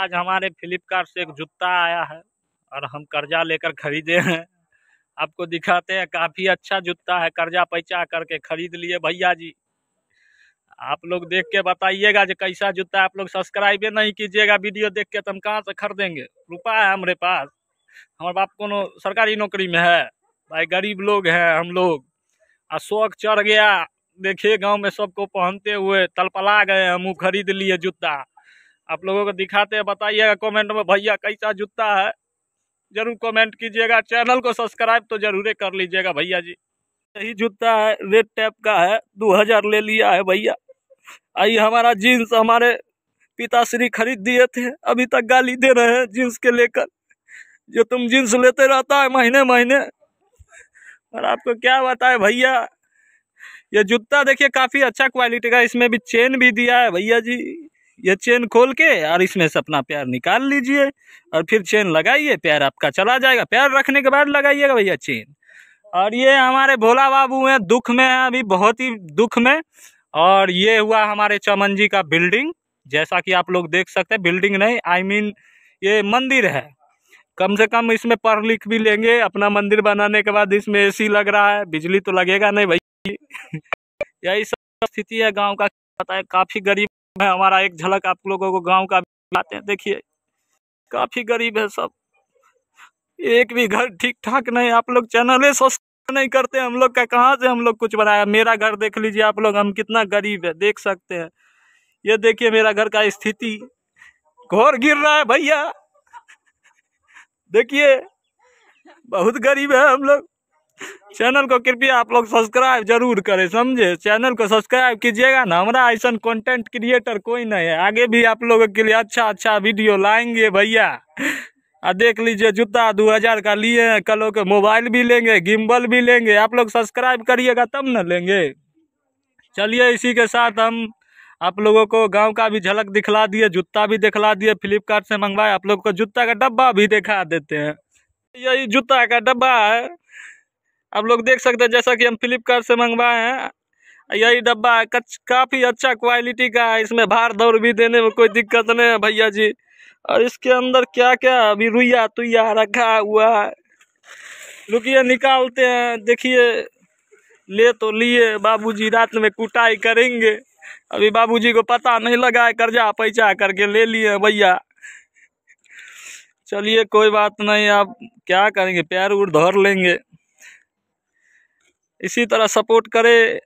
आज हमारे फ्लिपकार्ट से एक जूता आया है और हम कर्जा लेकर खरीदे हैं आपको दिखाते हैं काफ़ी अच्छा जूता है कर्जा पैचा करके खरीद लिए भैया जी आप लोग देख के बताइएगा जो कैसा जूता है आप लोग सब्सक्राइबे नहीं कीजिएगा वीडियो देख के तो हम कहाँ से खरीदेंगे रुपया है हमारे पास हमारे बाप को सरकारी नौकरी में है भाई गरीब लोग हैं हम लोग आ शौक चढ़ गया देखिए गांव में सबको पहनते हुए तलपला गए हम खरीद लिए जूता आप लोगों को दिखाते हैं बताइएगा कमेंट में भैया कैसा जूता है जरूर कमेंट कीजिएगा चैनल को सब्सक्राइब तो जरूर कर लीजिएगा भैया जी यही जूता है रेड टैप का है दो हजार ले लिया है भैया आई हमारा जीन्स हमारे पिताश्री खरीद दिए थे अभी तक गाली दे रहे हैं जीन्स के लेकर जो तुम जीन्स लेते रहता है महीने महीने और आपको क्या बताए भैया ये जूता देखिए काफ़ी अच्छा क्वालिटी का इसमें भी चेन भी दिया है भैया जी ये चेन खोल के और इसमें से अपना प्यार निकाल लीजिए और फिर चेन लगाइए प्यार आपका चला जाएगा प्यार रखने के बाद लगाइएगा भैया चेन और ये हमारे भोला बाबू हैं दुख में हैं अभी बहुत ही दुख में और ये हुआ हमारे चमन जी का बिल्डिंग जैसा कि आप लोग देख सकते हैं बिल्डिंग नहीं आई I मीन mean, ये मंदिर है कम से कम इसमें पढ़ लिख भी लेंगे अपना मंदिर बनाने के बाद इसमें एसी लग रहा है बिजली तो लगेगा नहीं भाई यही सब स्थिति है गांव का पता है काफ़ी गरीब मैं हमारा एक झलक आप लोगों को गांव का बताते हैं देखिए काफ़ी गरीब है सब एक भी घर ठीक ठाक नहीं आप लोग चैनल सब्सक्राइब नहीं करते हम लोग का कहाँ से हम लोग कुछ बनाया मेरा घर देख लीजिए आप लोग हम कितना गरीब है देख सकते हैं ये देखिए मेरा घर का स्थिति घोर गिर रहा है भैया देखिए बहुत गरीब है हम लोग चैनल को कृपया आप लोग सब्सक्राइब जरूर करें समझे चैनल को सब्सक्राइब कीजिएगा ना हमारा ऐसा कंटेंट क्रिएटर कोई नहीं है आगे भी आप लोगों के लिए अच्छा अच्छा वीडियो लाएंगे भैया और देख लीजिए जूता दो हज़ार का लिए हैं कल के मोबाइल भी लेंगे गिम्बल भी लेंगे आप लोग सब्सक्राइब करिएगा तब ना लेंगे चलिए इसी के साथ हम आप लोगों को गांव का भी झलक दिखला दिए जूता भी दिखला दिए फ्लिपकार्ट से मंगवाए आप लोग को जूता का डब्बा भी दिखा देते हैं यही जूता का डब्बा है आप लोग देख सकते हैं जैसा कि हम फ्लिपकार्ट से मंगवाए हैं यही डब्बा है कच काफ़ी अच्छा क्वालिटी का है इसमें भार दौड़ भी देने में कोई दिक्कत नहीं है भैया जी और इसके अंदर क्या क्या अभी रुइया तुया रखा हुआ है रुकिए निकालते हैं देखिए ले तो लिए बाबूजी रात में कुटाई करेंगे अभी बाबूजी को पता नहीं लगा है कर्जा पैसा करके ले लिए भैया चलिए कोई बात नहीं आप क्या करेंगे पैर उड़ धर लेंगे इसी तरह सपोर्ट करें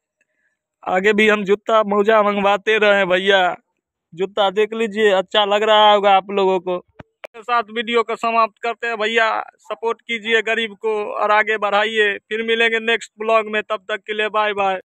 आगे भी हम जूता मोजा मंगवाते रहे भैया जूता देख लीजिए अच्छा लग रहा होगा आप लोगों को साथ वीडियो को समाप्त करते हैं भैया सपोर्ट कीजिए गरीब को और आगे बढ़ाइए फिर मिलेंगे नेक्स्ट ब्लॉग में तब तक के लिए बाय बाय